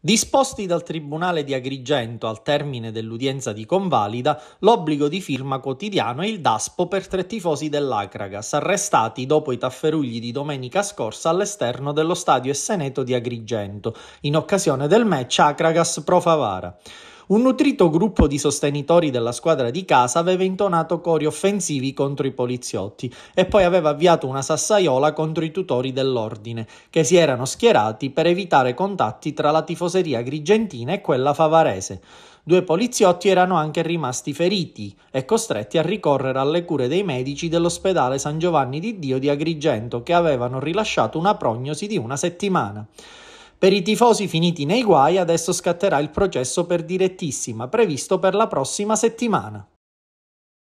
Disposti dal Tribunale di Agrigento al termine dell'udienza di convalida l'obbligo di firma quotidiano e il DASPO per tre tifosi dell'Acragas, arrestati dopo i tafferugli di domenica scorsa all'esterno dello stadio Esseneto di Agrigento, in occasione del match Acragas-Pro Favara. Un nutrito gruppo di sostenitori della squadra di casa aveva intonato cori offensivi contro i poliziotti e poi aveva avviato una sassaiola contro i tutori dell'ordine, che si erano schierati per evitare contatti tra la tifoseria grigentina e quella favarese. Due poliziotti erano anche rimasti feriti e costretti a ricorrere alle cure dei medici dell'ospedale San Giovanni di Dio di Agrigento, che avevano rilasciato una prognosi di una settimana. Per i tifosi finiti nei guai adesso scatterà il processo per direttissima previsto per la prossima settimana.